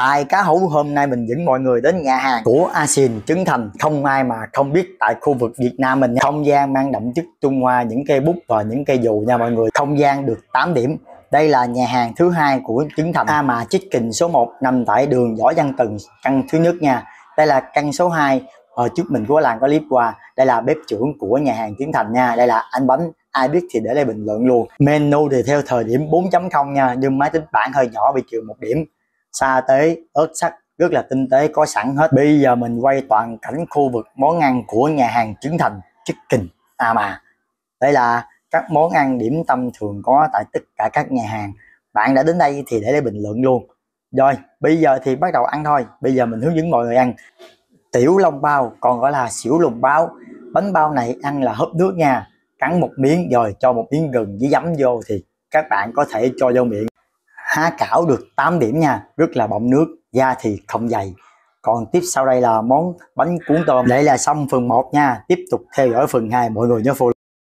Tại cá hũ hôm nay mình dẫn mọi người đến nhà hàng của Asin Trấn Thành Không ai mà không biết tại khu vực Việt Nam mình nha Không gian mang đậm chất Trung Hoa những cây bút và những cây dù nha mọi người Không gian được 8 điểm đây là nhà hàng thứ hai của Trấn Thành A mà Chicken số 1 nằm tại đường Võ Văn Tần căn thứ nhất nha Đây là căn số 2 ở ờ, trước mình của làng có clip qua Đây là bếp trưởng của nhà hàng Trấn Thành nha Đây là anh Bánh ai biết thì để lại bình luận luôn menu thì theo thời điểm 4.0 nha nhưng máy tính bảng hơi nhỏ bị trừ một điểm sa tế ớt sắc rất là tinh tế có sẵn hết bây giờ mình quay toàn cảnh khu vực món ăn của nhà hàng Trấn Thành Chicken à mà đây là các món ăn điểm tâm thường có tại tất cả các nhà hàng bạn đã đến đây thì để lại bình luận luôn rồi bây giờ thì bắt đầu ăn thôi bây giờ mình hướng dẫn mọi người ăn tiểu long bao còn gọi là xỉu lùng bao bánh bao này ăn là hấp nước nha cắn một miếng rồi cho một miếng gừng với giấm vô thì các bạn có thể cho vô miệng há cảo được 8 điểm nha rất là bọng nước da thì không dày còn tiếp sau đây là món bánh cuốn tôm Đây là xong phần 1 nha Tiếp tục theo dõi phần 2 Mọi người nhớ follow